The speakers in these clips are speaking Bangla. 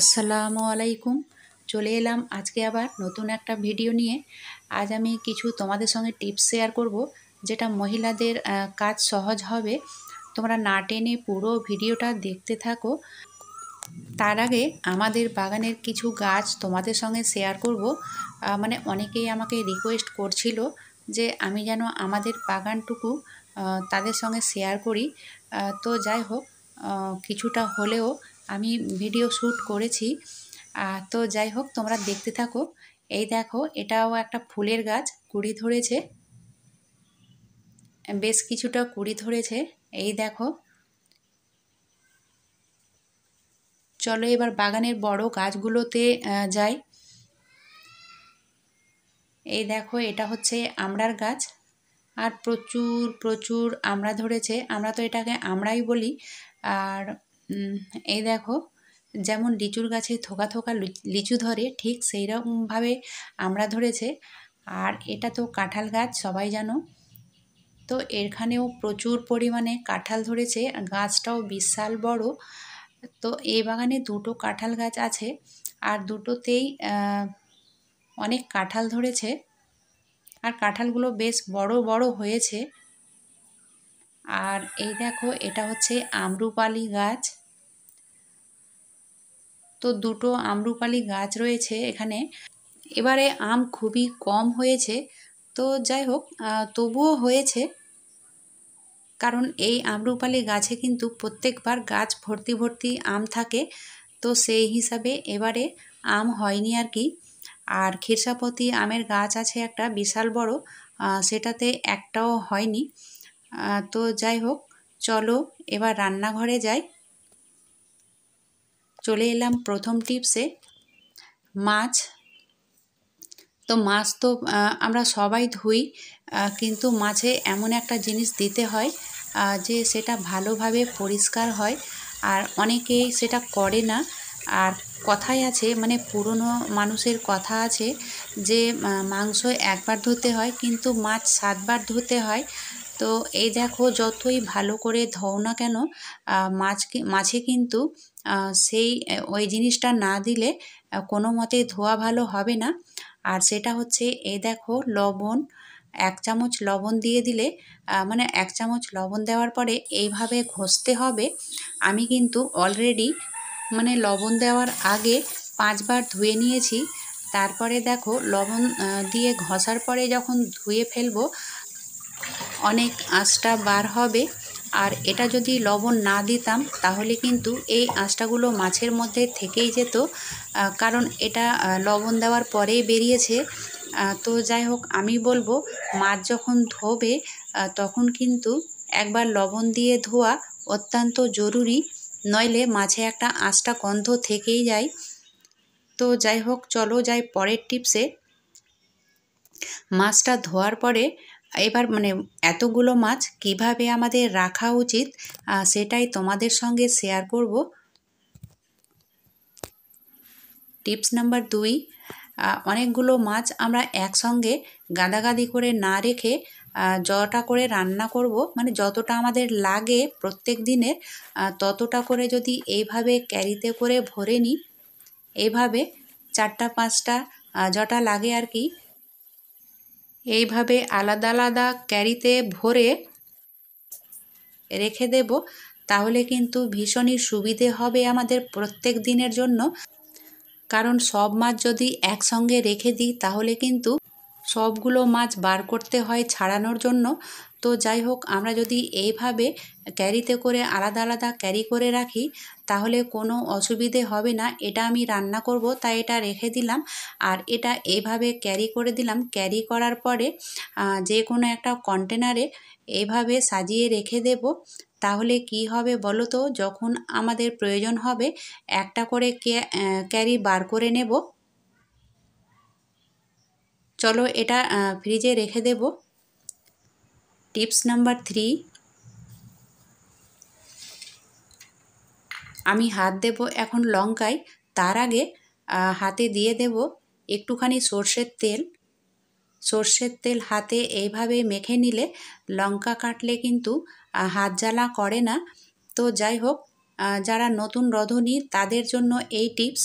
আসসালামু আলাইকুম চলে এলাম আজকে আবার নতুন একটা ভিডিও নিয়ে আজ আমি কিছু তোমাদের সঙ্গে টিপস শেয়ার করব যেটা মহিলাদের কাজ সহজ হবে তোমরা না টেনে পুরো ভিডিওটা দেখতে থাকো তার আগে আমাদের বাগানের কিছু গাছ তোমাদের সঙ্গে শেয়ার করব মানে অনেকেই আমাকে রিকোয়েস্ট করছিল যে আমি যেন আমাদের বাগানটুকু তাদের সঙ্গে শেয়ার করি তো যাই হোক কিছুটা হলেও আমি ভিডিও শ্যুট করেছি তো যাই হোক তোমরা দেখতে থাকো এই দেখো এটাও একটা ফুলের গাছ কুড়ি ধরেছে বেশ কিছুটা কুড়ি ধরেছে এই দেখো চলো এবার বাগানের বড় গাছগুলোতে যাই এই দেখো এটা হচ্ছে আমড়ার গাছ আর প্রচুর প্রচুর আমড়া ধরেছে আমরা তো এটাকে আমরাই বলি আর এই দেখো যেমন লিচুর গাছে থোকা থোকা লিচু ধরে ঠিক সেই রকমভাবে আমরা ধরেছে আর এটা তো কাঁঠাল গাছ সবাই জানো তো এখানেও প্রচুর পরিমাণে কাঁঠাল ধরেছে গাছটাও বিশাল বড় তো এই বাগানে দুটো কাঁঠাল গাছ আছে আর দুটোতেই অনেক কাঁঠাল ধরেছে আর কাঁঠালগুলো বেশ বড় বড় হয়েছে আর এই দেখো এটা হচ্ছে আমরুপালি গাছ তো দুটো আমরুপালি গাছ রয়েছে এখানে এবারে আম খুবই কম হয়েছে তো যাই হোক তবুও হয়েছে কারণ এই আমরুপালি গাছে কিন্তু প্রত্যেকবার গাছ ভর্তি ভর্তি আম থাকে তো সেই হিসাবে এবারে আম হয়নি আর কি আর খিরসাপতি আমের গাছ আছে একটা বিশাল বড় সেটাতে একটাও হয়নি তো যাই হোক চলো এবার রান্নাঘরে যাই চলে এলাম প্রথম টিপসে মাছ তো মাছ তো আমরা সবাই ধুই কিন্তু মাছে এমন একটা জিনিস দিতে হয় যে সেটা ভালোভাবে পরিষ্কার হয় আর অনেকেই সেটা করে না আর কথাই আছে মানে পুরনো মানুষের কথা আছে যে মাংস একবার ধুতে হয় কিন্তু মাছ সাতবার ধুতে হয় তো এই দেখো যতই ভালো করে ধোও না কেন মাছকে মাছে কিন্তু সেই ওই জিনিসটা না দিলে কোনো মতে ধোয়া ভালো হবে না আর সেটা হচ্ছে এই দেখো লবণ এক চামচ লবণ দিয়ে দিলে মানে এক চামচ লবণ দেওয়ার পরে এইভাবে ঘষতে হবে আমি কিন্তু অলরেডি মানে লবণ দেওয়ার আগে পাঁচবার ধুয়ে নিয়েছি তারপরে দেখো লবণ দিয়ে ঘষার পরে যখন ধুয়ে ফেলবো অনেক আঁশটা বার হবে আর এটা যদি লবণ না দিতাম তাহলে কিন্তু এই আঁশটাগুলো মাছের মধ্যে থেকেই যেত কারণ এটা লবণ দেওয়ার পরেই বেরিয়েছে তো যাই হোক আমি বলবো মাছ যখন ধোবে তখন কিন্তু একবার লবণ দিয়ে ধোয়া অত্যন্ত জরুরি নইলে মাছে একটা আঁচটা গন্ধ থেকেই যায় তো যাই হোক চলো যাই পরের টিপসে মাছটা ধোয়ার পরে এবার মানে এতগুলো মাছ কিভাবে আমাদের রাখা উচিত সেটাই তোমাদের সঙ্গে শেয়ার করব টিপস নাম্বার দুই অনেকগুলো মাছ আমরা একসঙ্গে গাদাগাদি করে না রেখে যটা করে রান্না করব মানে যতটা আমাদের লাগে প্রত্যেক দিনের ততটা করে যদি এইভাবে ক্যারিতে করে ভরে নিই এভাবে চারটা পাঁচটা যটা লাগে আর কি এইভাবে আলাদা আলাদা ক্যারিতে ভরে রেখে দেব তাহলে কিন্তু ভীষণই সুবিধে হবে আমাদের প্রত্যেক দিনের জন্য কারণ সব মাছ যদি একসঙ্গে রেখে দিই তাহলে কিন্তু সবগুলো মাছ বার করতে হয় ছাড়ানোর জন্য তো যাই হোক আমরা যদি এইভাবে ক্যারিতে করে আলাদা আলাদা ক্যারি করে রাখি তাহলে কোনো অসুবিধে হবে না এটা আমি রান্না করব তাই এটা রেখে দিলাম আর এটা এইভাবে ক্যারি করে দিলাম ক্যারি করার পরে যে কোনো একটা কন্টেনারে এভাবে সাজিয়ে রেখে দেব তাহলে কি হবে বলো তো যখন আমাদের প্রয়োজন হবে একটা করে ক্যারি বার করে নেব চলো এটা ফ্রিজে রেখে দেবো টিপস নাম্বার থ্রি আমি হাত দেব এখন লঙ্কায় তার আগে হাতে দিয়ে দেব একটুখানি সর্ষের তেল সর্ষের তেল হাতে এইভাবে মেখে নিলে লঙ্কা কাটলে কিন্তু হাত জ্বালা করে না তো যাই হোক যারা নতুন রধনী তাদের জন্য এই টিপস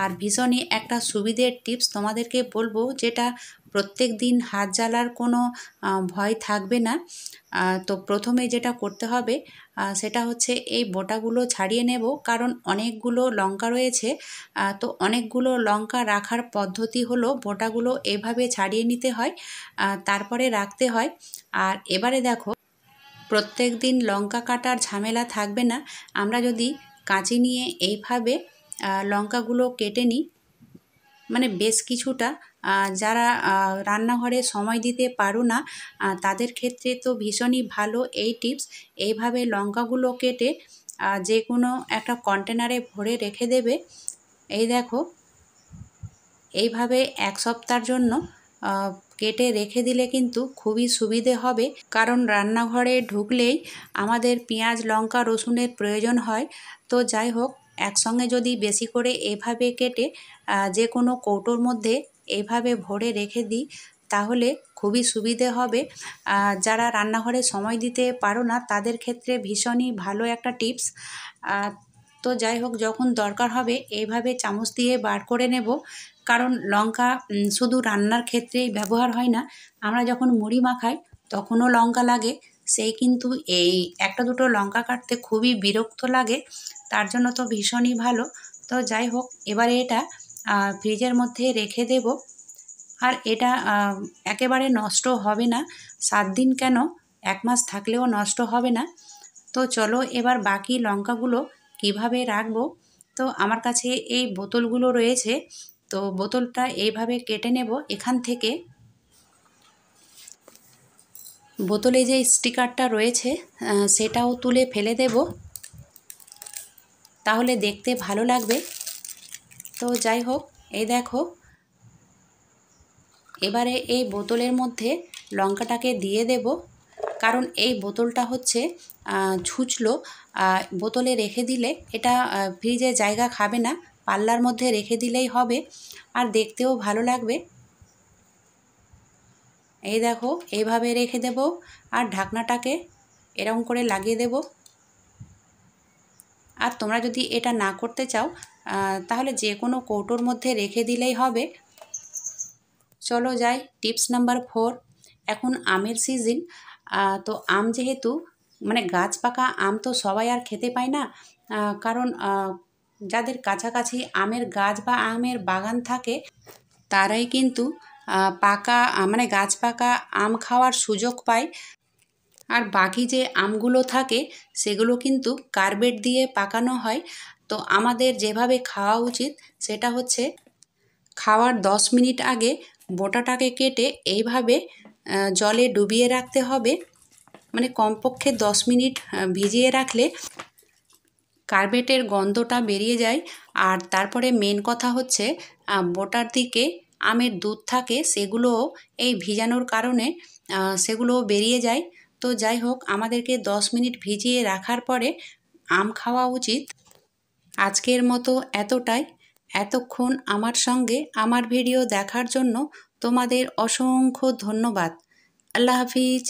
আর ভীষণই একটা সুবিধের টিপস তোমাদেরকে বলবো যেটা প্রত্যেক দিন হাত জ্বালার কোনো ভয় থাকবে না তো প্রথমে যেটা করতে হবে সেটা হচ্ছে এই বোটাগুলো ছাড়িয়ে নেব কারণ অনেকগুলো লঙ্কা রয়েছে তো অনেকগুলো লঙ্কা রাখার পদ্ধতি হলো বোটাগুলো এভাবে ছাড়িয়ে নিতে হয় তারপরে রাখতে হয় আর এবারে দেখো প্রত্যেক দিন লঙ্কা কাটার ঝামেলা থাকবে না আমরা যদি কাঁচি নিয়ে এইভাবে লঙ্কাগুলো কেটে নিই মানে বেশ কিছুটা যারা রান্নাঘরে সময় দিতে পারো না তাদের ক্ষেত্রে তো ভীষণই ভালো এই টিপস এইভাবে লঙ্কাগুলো কেটে যে কোনো একটা কন্টেনারে ভরে রেখে দেবে এই দেখো এইভাবে এক সপ্তাহের জন্য কেটে রেখে দিলে কিন্তু খুবই সুবিধে হবে কারণ রান্নাঘরে ঢুকলেই আমাদের পেঁয়াজ লঙ্কা রসুনের প্রয়োজন হয় তো যাই হোক একসঙ্গে যদি বেশি করে এভাবে কেটে যে কোনো কৌটোর মধ্যে এভাবে ভরে রেখে দিই তাহলে খুবই সুবিধে হবে যারা রান্নাঘরে সময় দিতে পারো না তাদের ক্ষেত্রে ভীষণই ভালো একটা টিপস তো যাই হোক যখন দরকার হবে এইভাবে চামচ দিয়ে বার করে নেব কারণ লঙ্কা শুধু রান্নার ক্ষেত্রেই ব্যবহার হয় না আমরা যখন মুড়ি মাখাই তখনও লঙ্কা লাগে সেই কিন্তু এই একটা দুটো লঙ্কা কাটতে খুবই বিরক্ত লাগে তার জন্য তো ভীষণই ভালো তো যাই হোক এবারে এটা ফ্রিজের মধ্যে রেখে দেব আর এটা একেবারে নষ্ট হবে না সাত দিন কেন এক মাস থাকলেও নষ্ট হবে না তো চলো এবার বাকি লঙ্কাগুলো কিভাবে রাখবো তো আমার কাছে এই বোতলগুলো রয়েছে তো বোতলটা এইভাবে কেটে নেব এখান থেকে বোতলে যে স্টিকারটা রয়েছে সেটাও তুলে ফেলে দেব তাহলে দেখতে ভালো লাগবে তো যাই হোক এই দেখো এবারে এই বোতলের মধ্যে লঙ্কাটাকে দিয়ে দেব কারণ এই বোতলটা হচ্ছে ছুঁচলো বোতলে রেখে দিলে এটা ফ্রিজে জায়গা খাবে না পাল্লার মধ্যে রেখে দিলেই হবে আর দেখতেও ভালো লাগবে এই দেখো এইভাবে রেখে দেব আর ঢাকনাটাকে এরকম করে লাগিয়ে দেব আর তোমরা যদি এটা না করতে চাও তাহলে যে কোনো কৌটোর মধ্যে রেখে দিলেই হবে চলো যাই টিপস নাম্বার ফোর এখন আমের সিজন তো আম যেহেতু মানে গাছ পাকা আম তো সবাই আর খেতে পায় না কারণ যাদের কাছাকাছি আমের গাছ বা আমের বাগান থাকে তারাই কিন্তু পাকা মানে গাছ পাকা আম খাওয়ার সুযোগ পায় আর বাকি যে আমগুলো থাকে সেগুলো কিন্তু কার্বেট দিয়ে পাকানো হয় তো আমাদের যেভাবে খাওয়া উচিত সেটা হচ্ছে খাওয়ার দশ মিনিট আগে বোটাটাকে কেটে এইভাবে জলে ডুবিয়ে রাখতে হবে মানে কমপক্ষে দশ মিনিট ভিজিয়ে রাখলে কার্বেটের গন্ধটা বেরিয়ে যায় আর তারপরে মেন কথা হচ্ছে বোটার দিকে আমের দুধ থাকে সেগুলোও এই ভিজানোর কারণে সেগুলোও বেরিয়ে যায় তো যাই হোক আমাদেরকে দশ মিনিট ভিজিয়ে রাখার পরে আম খাওয়া উচিত আজকের মতো এতটাই এতক্ষণ আমার সঙ্গে আমার ভিডিও দেখার জন্য তোমাদের অসংখ্য ধন্যবাদ আল্লাহ হাফিজ